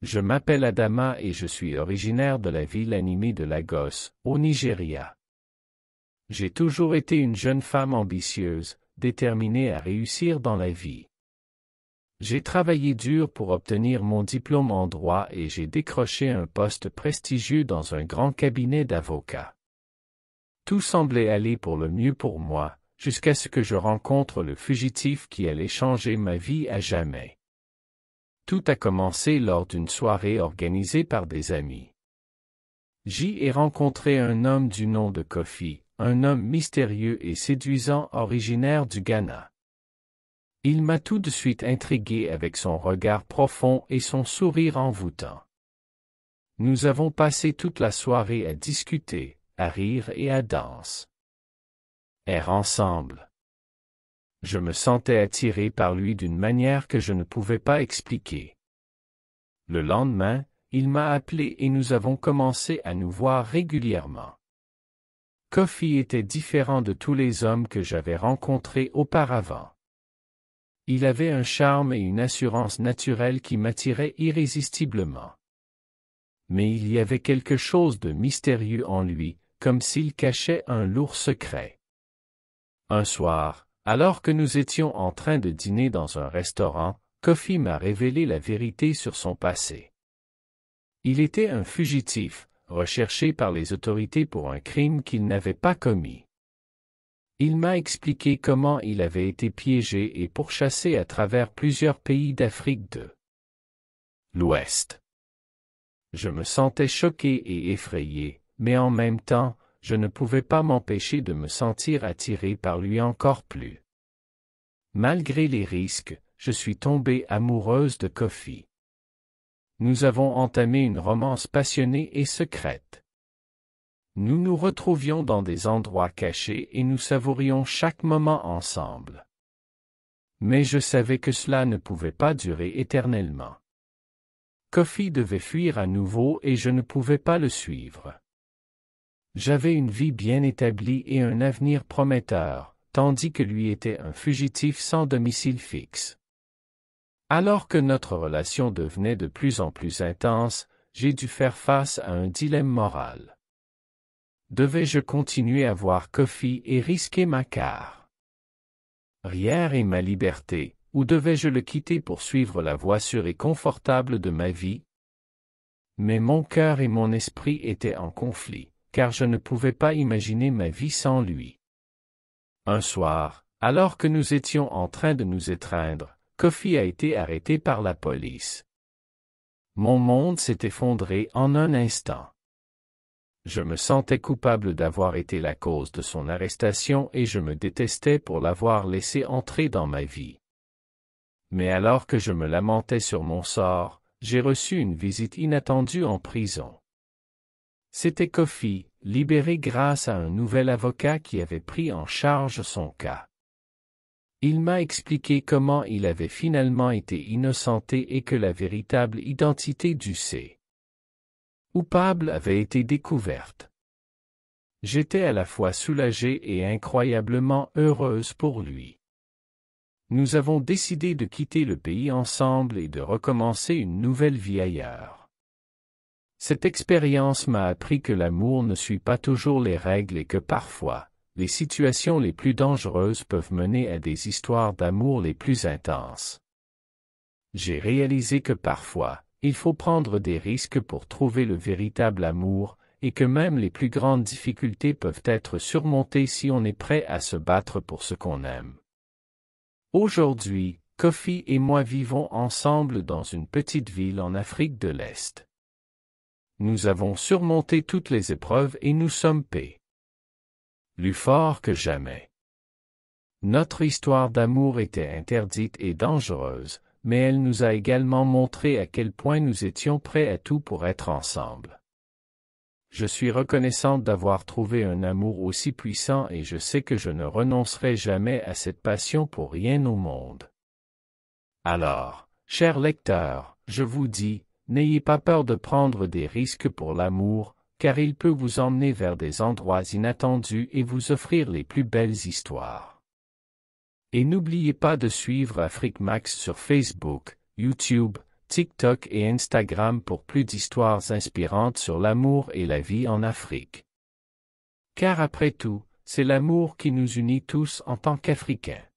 Je m'appelle Adama et je suis originaire de la ville animée de Lagos, au Nigeria. J'ai toujours été une jeune femme ambitieuse, déterminée à réussir dans la vie. J'ai travaillé dur pour obtenir mon diplôme en droit et j'ai décroché un poste prestigieux dans un grand cabinet d'avocats. Tout semblait aller pour le mieux pour moi, jusqu'à ce que je rencontre le fugitif qui allait changer ma vie à jamais. Tout a commencé lors d'une soirée organisée par des amis. J'y ai rencontré un homme du nom de Kofi, un homme mystérieux et séduisant originaire du Ghana. Il m'a tout de suite intrigué avec son regard profond et son sourire envoûtant. Nous avons passé toute la soirée à discuter, à rire et à danser. R. ensemble. Je me sentais attiré par lui d'une manière que je ne pouvais pas expliquer. Le lendemain, il m'a appelé et nous avons commencé à nous voir régulièrement. Kofi était différent de tous les hommes que j'avais rencontrés auparavant. Il avait un charme et une assurance naturelle qui m'attiraient irrésistiblement. Mais il y avait quelque chose de mystérieux en lui, comme s'il cachait un lourd secret. Un soir, alors que nous étions en train de dîner dans un restaurant, Kofi m'a révélé la vérité sur son passé. Il était un fugitif, recherché par les autorités pour un crime qu'il n'avait pas commis. Il m'a expliqué comment il avait été piégé et pourchassé à travers plusieurs pays d'Afrique de l'Ouest. Je me sentais choqué et effrayé, mais en même temps, je ne pouvais pas m'empêcher de me sentir attiré par lui encore plus. Malgré les risques, je suis tombée amoureuse de Kofi. Nous avons entamé une romance passionnée et secrète. Nous nous retrouvions dans des endroits cachés et nous savourions chaque moment ensemble. Mais je savais que cela ne pouvait pas durer éternellement. Kofi devait fuir à nouveau et je ne pouvais pas le suivre. J'avais une vie bien établie et un avenir prometteur, tandis que lui était un fugitif sans domicile fixe. Alors que notre relation devenait de plus en plus intense, j'ai dû faire face à un dilemme moral. Devais-je continuer à voir Kofi et risquer ma car Rien et ma liberté, ou devais-je le quitter pour suivre la voie sûre et confortable de ma vie Mais mon cœur et mon esprit étaient en conflit car je ne pouvais pas imaginer ma vie sans lui. Un soir, alors que nous étions en train de nous étreindre, Kofi a été arrêté par la police. Mon monde s'est effondré en un instant. Je me sentais coupable d'avoir été la cause de son arrestation et je me détestais pour l'avoir laissé entrer dans ma vie. Mais alors que je me lamentais sur mon sort, j'ai reçu une visite inattendue en prison. C'était Kofi, libéré grâce à un nouvel avocat qui avait pris en charge son cas. Il m'a expliqué comment il avait finalement été innocenté et que la véritable identité du C. coupable avait été découverte. J'étais à la fois soulagée et incroyablement heureuse pour lui. Nous avons décidé de quitter le pays ensemble et de recommencer une nouvelle vie ailleurs. Cette expérience m'a appris que l'amour ne suit pas toujours les règles et que parfois, les situations les plus dangereuses peuvent mener à des histoires d'amour les plus intenses. J'ai réalisé que parfois, il faut prendre des risques pour trouver le véritable amour, et que même les plus grandes difficultés peuvent être surmontées si on est prêt à se battre pour ce qu'on aime. Aujourd'hui, Kofi et moi vivons ensemble dans une petite ville en Afrique de l'Est nous avons surmonté toutes les épreuves et nous sommes paix. Plus fort que jamais. Notre histoire d'amour était interdite et dangereuse, mais elle nous a également montré à quel point nous étions prêts à tout pour être ensemble. Je suis reconnaissante d'avoir trouvé un amour aussi puissant et je sais que je ne renoncerai jamais à cette passion pour rien au monde. Alors, cher lecteur, je vous dis, N'ayez pas peur de prendre des risques pour l'amour, car il peut vous emmener vers des endroits inattendus et vous offrir les plus belles histoires. Et n'oubliez pas de suivre Afrique Max sur Facebook, YouTube, TikTok et Instagram pour plus d'histoires inspirantes sur l'amour et la vie en Afrique. Car après tout, c'est l'amour qui nous unit tous en tant qu'Africains.